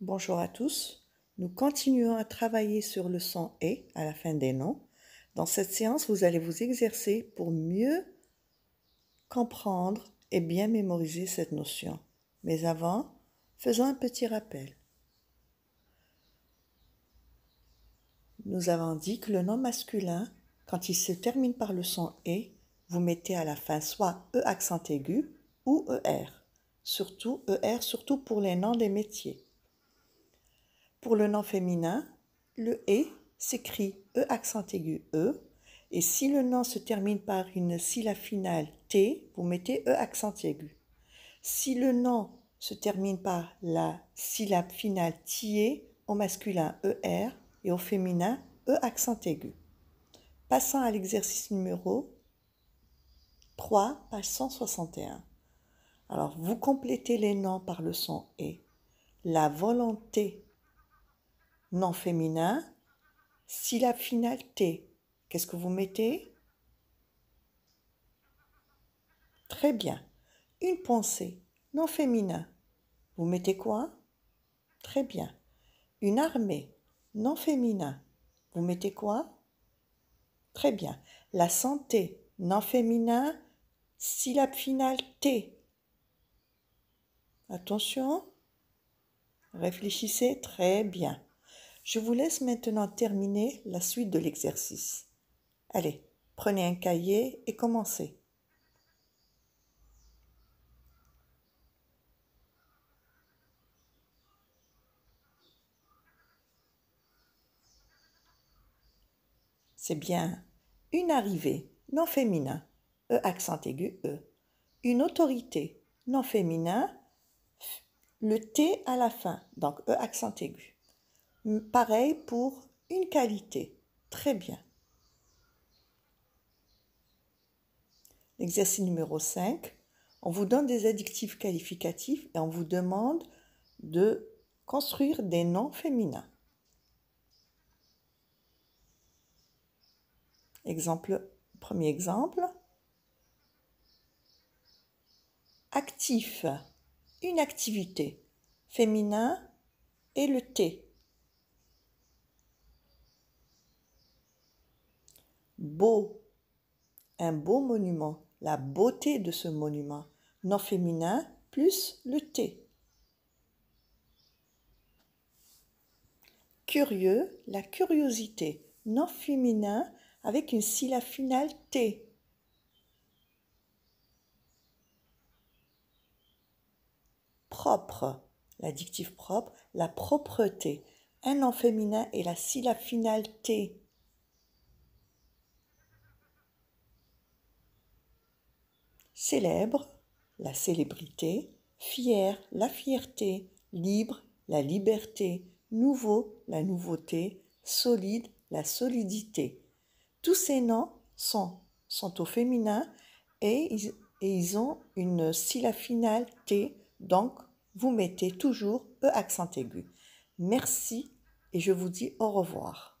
Bonjour à tous. Nous continuons à travailler sur le son et à la fin des noms. Dans cette séance, vous allez vous exercer pour mieux comprendre et bien mémoriser cette notion. Mais avant, faisons un petit rappel. Nous avons dit que le nom masculin, quand il se termine par le son et, vous mettez à la fin soit e accent aigu ou er. Surtout er, surtout pour les noms des métiers. Pour le nom féminin, le e » s'écrit e accent aigu e. Et si le nom se termine par une syllabe finale t, vous mettez e accent aigu. Si le nom se termine par la syllabe finale tier, au masculin er et au féminin e accent aigu. Passons à l'exercice numéro 3, page 161. Alors, vous complétez les noms par le son e ». La volonté non féminin, syllabe finale T. Qu'est-ce que vous mettez Très bien. Une pensée, Non féminin. Vous mettez quoi Très bien. Une armée, Non féminin. Vous mettez quoi Très bien. La santé, Non féminin, syllabe finale T. Attention. Réfléchissez très bien. Je vous laisse maintenant terminer la suite de l'exercice. Allez, prenez un cahier et commencez. C'est bien une arrivée, non féminin, E accent aigu, E. Une autorité, non féminin, le T à la fin, donc E accent aigu. Pareil pour une qualité. Très bien. L'exercice numéro 5, on vous donne des adjectifs qualificatifs et on vous demande de construire des noms féminins. Exemple, premier exemple. Actif, une activité. Féminin et le T. beau, un beau monument, la beauté de ce monument. Nom féminin plus le T. Curieux, la curiosité. Nom féminin avec une syllabe finale T. Propre, l'adjectif propre, la propreté. Un nom féminin et la syllabe finale T. Célèbre, la célébrité. Fier, la fierté. Libre, la liberté. Nouveau, la nouveauté. Solide, la solidité. Tous ces noms sont, au féminin et ils, et ils ont une syllabe finale T, donc vous mettez toujours E accent aigu. Merci et je vous dis au revoir.